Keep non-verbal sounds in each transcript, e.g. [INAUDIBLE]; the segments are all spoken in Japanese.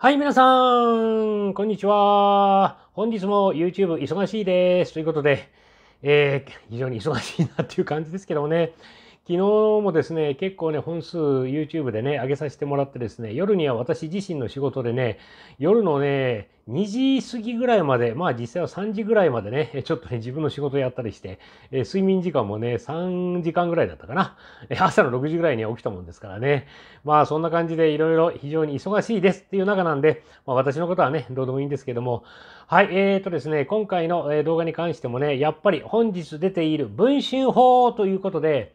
はい、皆さん、こんにちは。本日も YouTube 忙しいです。ということで、えー、非常に忙しいなっていう感じですけどもね、昨日もですね、結構ね、本数 YouTube でね、上げさせてもらってですね、夜には私自身の仕事でね、夜のね、2時過ぎぐらいまで、まあ実際は3時ぐらいまでね、[LAUGHS] ちょっとね、自分の仕事やったりして、え睡眠時間もね、3時間ぐらいだったかな。え朝の6時ぐらいには起きたもんですからね。まあそんな感じでいろいろ非常に忙しいですっていう中なんで、まあ、私のことはね、どうでもいいんですけども、はい、えーとですね、今回の動画に関してもね、やっぱり本日出ている文春法ということで、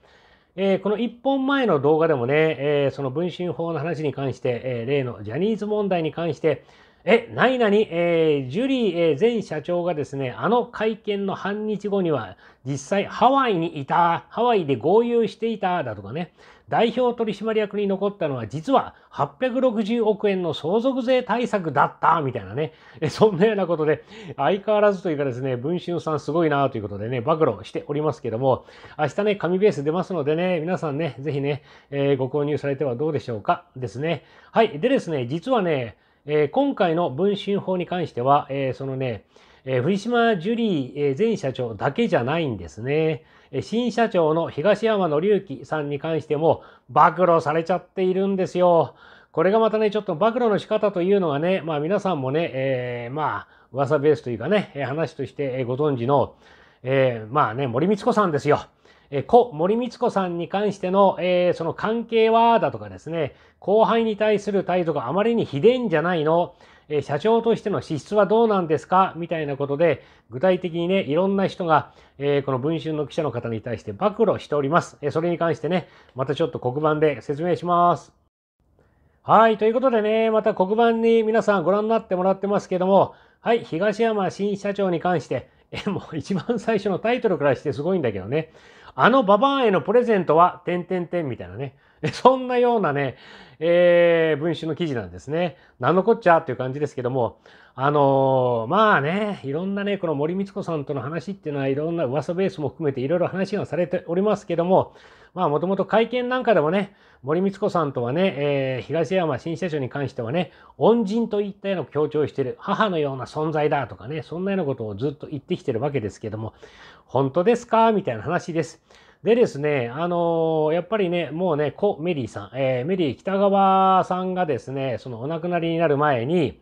えー、この1本前の動画でもね、えー、その分身法の話に関して、えー、例のジャニーズ問題に関して、え、何々、えー、ジュリー、えー、前社長がですね、あの会見の半日後には、実際ハワイにいた、ハワイで合流していた、だとかね、代表取締役に残ったのは、実は860億円の相続税対策だった、みたいなね、えそんなようなことで、相変わらずというかですね、文春さんすごいなということでね、暴露しておりますけども、明日ね、紙ベース出ますのでね、皆さんね、ぜひね、えー、ご購入されてはどうでしょうか、ですね。はい。でですね、実はね、えー、今回の文春法に関しては、えー、そのね、えー、藤島ジュリー前社長だけじゃないんですね。新社長の東山紀之さんに関しても暴露されちゃっているんですよ。これがまたね、ちょっと暴露の仕方というのがね、まあ皆さんもね、えー、まあ噂ベースというかね、話としてご存知の、えー、まあね、森光子さんですよ。え子、森光子さんに関しての、えー、その関係はだとかですね、後輩に対する態度があまりにひでんじゃないの、えー、社長としての資質はどうなんですかみたいなことで、具体的にね、いろんな人が、えー、この文春の記者の方に対して暴露しております。えそれに関してね、またちょっと黒板で説明します。はい、ということでね、また黒板に皆さんご覧になってもらってますけども、はい、東山新社長に関して、え、もう一番最初のタイトルからしてすごいんだけどね。あのババアへのプレゼントは、てんてんてんみたいなね。そんなようなね、えー、文春の記事なんですね。なんのこっちゃっていう感じですけども、あのー、まあね、いろんなね、この森光子さんとの話っていうのは、いろんな噂ベースも含めていろいろ話がされておりますけども、まあもともと会見なんかでもね、森光子さんとはね、えー、東山新社長に関してはね、恩人といったような強調してる、母のような存在だとかね、そんなようなことをずっと言ってきてるわけですけども、本当ですかみたいな話です。でですね、あのー、やっぱりね、もうね、コ・メリーさん、えー、メリー北川さんがですね、そのお亡くなりになる前に、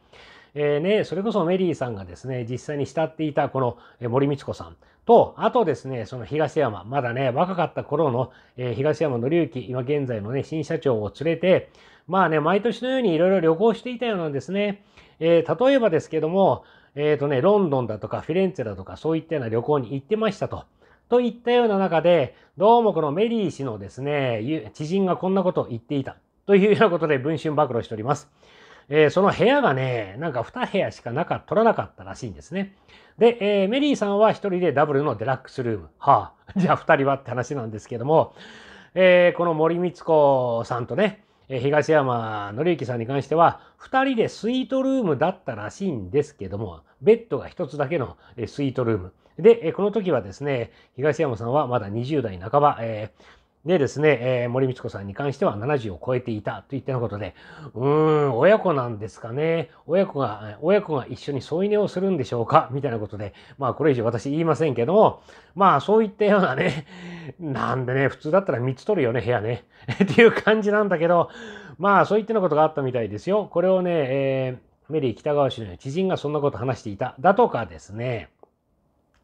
えー、ね、それこそメリーさんがですね、実際に慕っていたこの森光子さんと、あとですね、その東山、まだね、若かった頃の、え東山紀之、今現在のね、新社長を連れて、まあね、毎年のようにいろいろ旅行していたようなんですね。え例えばですけども、えっ、とね、ロンドンだとかフィレンツェだとかそういったような旅行に行ってましたと。といったような中で、どうもこのメリー氏のですね、知人がこんなことを言っていたというようなことで文春暴露しております。えー、その部屋がね、なんか2部屋しかなか取らなかったらしいんですね。で、えー、メリーさんは1人でダブルのデラックスルーム。はあ、[LAUGHS] じゃあ2人はって話なんですけども、えー、この森光子さんとね、東山紀之さんに関しては、2人でスイートルームだったらしいんですけども、ベッドが1つだけのスイートルーム。で、この時はですね、東山さんはまだ20代半ば、えー、でですね、えー、森光子さんに関しては70を超えていたといったようなことで、うーん、親子なんですかね。親子が、親子が一緒に添い寝をするんでしょうかみたいなことで、まあこれ以上私言いませんけども、まあそういったようなね、[LAUGHS] なんでね、普通だったら3つ取るよね、部屋ね。[LAUGHS] っていう感じなんだけど、まあそういったようなことがあったみたいですよ。これをね、えー、メリー北川氏の知人がそんなこと話していた。だとかですね。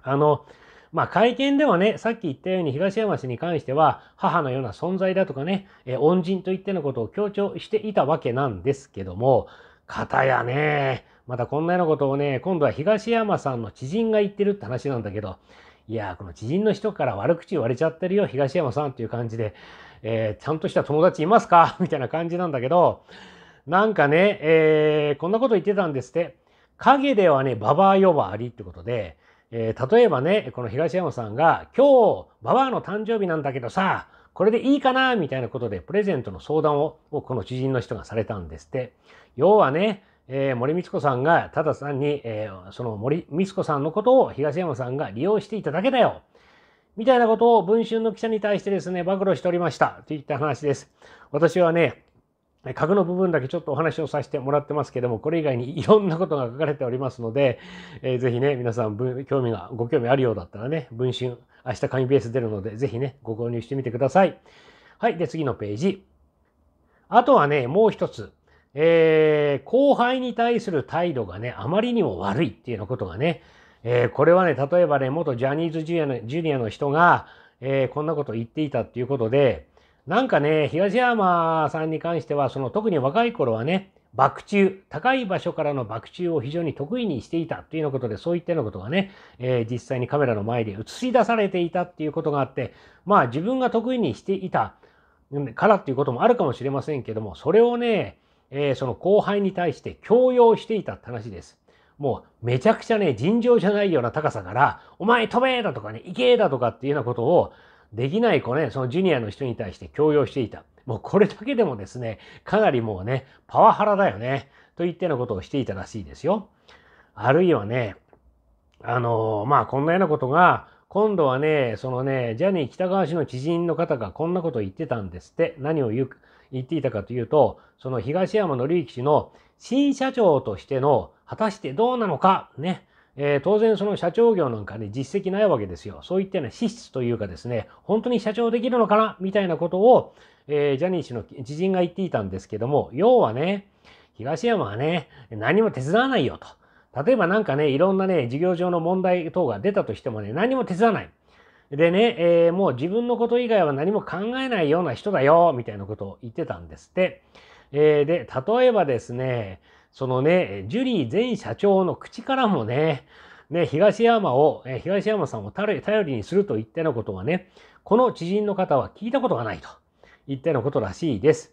あの、まあ、会見ではね、さっき言ったように東山氏に関しては、母のような存在だとかね、え恩人といってのことを強調していたわけなんですけども、方やね、またこんなようなことをね、今度は東山さんの知人が言ってるって話なんだけど、いやこの知人の人から悪口言われちゃってるよ、東山さんっていう感じで、えー、ちゃんとした友達いますか [LAUGHS] みたいな感じなんだけど、なんかね、えー、こんなこと言ってたんですって、影ではね、ババア呼ばわりってことで、えー、例えばね、この東山さんが、今日、ババアの誕生日なんだけどさ、これでいいかなみたいなことで、プレゼントの相談を、この知人の人がされたんですって。要はね、えー、森光子さんが、たださんに、えー、その森光子さんのことを東山さんが利用していただけだよ。みたいなことを文春の記者に対してですね、暴露しておりました。といった話です。私はね、格の部分だけちょっとお話をさせてもらってますけども、これ以外にいろんなことが書かれておりますので、えー、ぜひね、皆さん、興味が、ご興味あるようだったらね、文春、明日紙ベース出るので、ぜひね、ご購入してみてください。はい。で、次のページ。あとはね、もう一つ。えー、後輩に対する態度がね、あまりにも悪いっていうようなことがね、えー、これはね、例えばね、元ジャニーズジュニアの人が、えー、こんなことを言っていたっていうことで、なんかね、東山さんに関しては、その特に若い頃はね、バク宙、高い場所からのバク宙を非常に得意にしていたというようなことで、そういったようなことがね、えー、実際にカメラの前で映し出されていたっていうことがあって、まあ自分が得意にしていたからっていうこともあるかもしれませんけども、それをね、えー、その後輩に対して強要していたって話です。もうめちゃくちゃね、尋常じゃないような高さから、お前飛べだとかね、行けだとかっていうようなことを、できない子ね、そのジュニアの人に対して強要していた。もうこれだけでもですね、かなりもうね、パワハラだよね、といったようなことをしていたらしいですよ。あるいはね、あの、まあこんなようなことが、今度はね、そのね、ジャニー北川氏の知人の方がこんなことを言ってたんですって、何を言っていたかというと、その東山紀之氏の新社長としての、果たしてどうなのか、ね、えー、当然その社長業なんかね、実績ないわけですよ。そういったような資質というかですね、本当に社長できるのかなみたいなことを、えー、ジャニー氏の知人が言っていたんですけども、要はね、東山はね、何も手伝わないよと。例えばなんかね、いろんなね、事業上の問題等が出たとしてもね、何も手伝わない。でね、えー、もう自分のこと以外は何も考えないような人だよ、みたいなことを言ってたんですって。えー、で、例えばですね、そのね、ジュリー前社長の口からもね、ね、東山を、東山さんを頼りにするといったようなことはね、この知人の方は聞いたことがないといったようなことらしいです。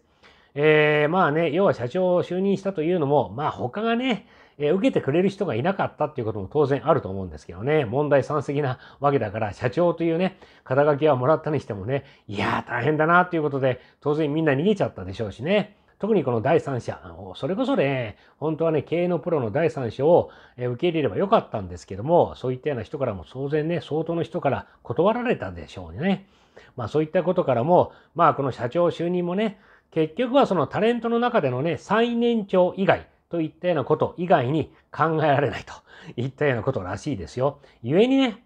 えー、まあね、要は社長を就任したというのも、まあ他がね、え受けてくれる人がいなかったっていうことも当然あると思うんですけどね、問題山積なわけだから、社長というね、肩書きはもらったにしてもね、いやー大変だなっていうことで、当然みんな逃げちゃったでしょうしね。特にこの第三者それこそね、本当はね、経営のプロの第三者を受け入れればよかったんですけども、そういったような人からも、当然ね、相当の人から断られたでしょうね。まあそういったことからも、まあこの社長就任もね、結局はそのタレントの中でのね、最年長以外、といったようなこと以外に考えられないといったようなことらしいですよ。故にね、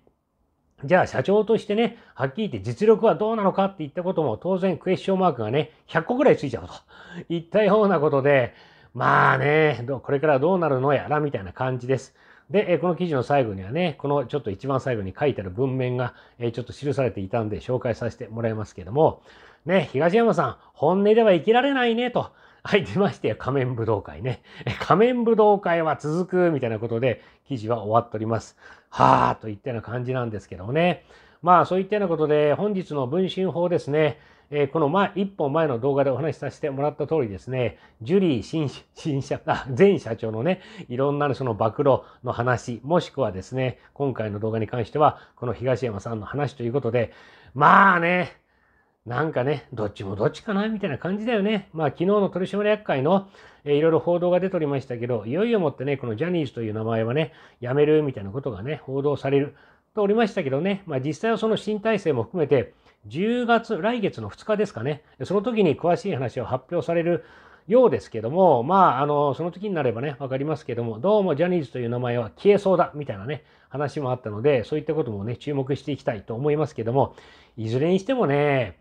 じゃあ社長としてね、はっきり言って実力はどうなのかって言ったことも当然クエスチョンマークがね、100個ぐらいついちゃうと [LAUGHS] 言ったようなことで、まあね、これからどうなるのやらみたいな感じです。で、この記事の最後にはね、このちょっと一番最後に書いてある文面がちょっと記されていたんで紹介させてもらいますけども、ね、東山さん、本音では生きられないねと。はい、出ましてや仮面武道会ね。仮面武道会は続くみたいなことで記事は終わっております。はあといったような感じなんですけどもね。まあそういったようなことで本日の文春法ですね。えー、この前、一本前の動画でお話しさせてもらった通りですね、ジュリー新新社前社長のね、いろんなその暴露の話、もしくはですね、今回の動画に関しては、この東山さんの話ということで、まあね、なんかね、どっちもどっちかなみたいな感じだよね。まあ昨日の取締役会の、えー、いろいろ報道が出ておりましたけど、いよいよもってね、このジャニーズという名前はね、やめるみたいなことがね、報道されるとおりましたけどね、まあ実際はその新体制も含めて、10月、来月の2日ですかね、その時に詳しい話を発表されるようですけども、まあ、あの、その時になればね、分かりますけども、どうもジャニーズという名前は消えそうだ、みたいなね、話もあったので、そういったこともね、注目していきたいと思いますけども、いずれにしてもね、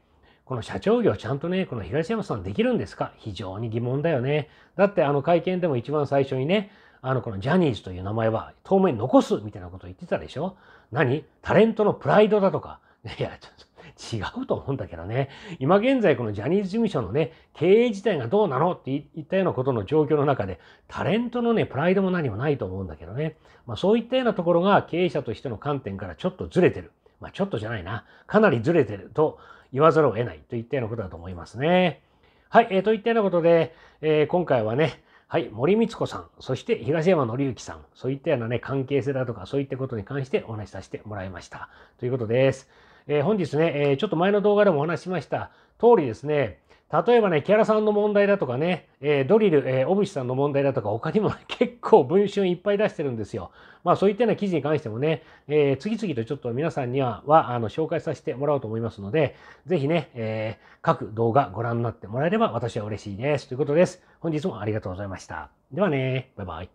この社長業ちゃんとね、この東山さんできるんですか非常に疑問だよね。だってあの会見でも一番最初にね、あのこのジャニーズという名前は当面残すみたいなこと言ってたでしょ何タレントのプライドだとか。[LAUGHS] いや、ちょっと違うと思うんだけどね。今現在このジャニーズ事務所のね、経営自体がどうなのって言ったようなことの状況の中で、タレントのね、プライドも何もないと思うんだけどね。まあそういったようなところが経営者としての観点からちょっとずれてる。まあちょっとじゃないな。かなりずれてると言わざるを得ないといったようなことだと思いますね。はい、えー、といったようなことで、えー、今回はね、はい、森光子さん、そして東山紀之さん、そういったようなね、関係性だとか、そういったことに関してお話しさせてもらいました。ということです。えー、本日ね、えちょっと前の動画でもお話ししました通りですね、例えばね、キャラさんの問題だとかね、えー、ドリル、えー、小渕さんの問題だとか、他にも、[LAUGHS] 結構文春いっぱい出してるんですよ。まあそういったような記事に関してもね、えー、次々とちょっと皆さんには、はあの紹介させてもらおうと思いますので、ぜひね、えー、各動画ご覧になってもらえれば私は嬉しいです。ということです。本日もありがとうございました。ではね、バイバイ。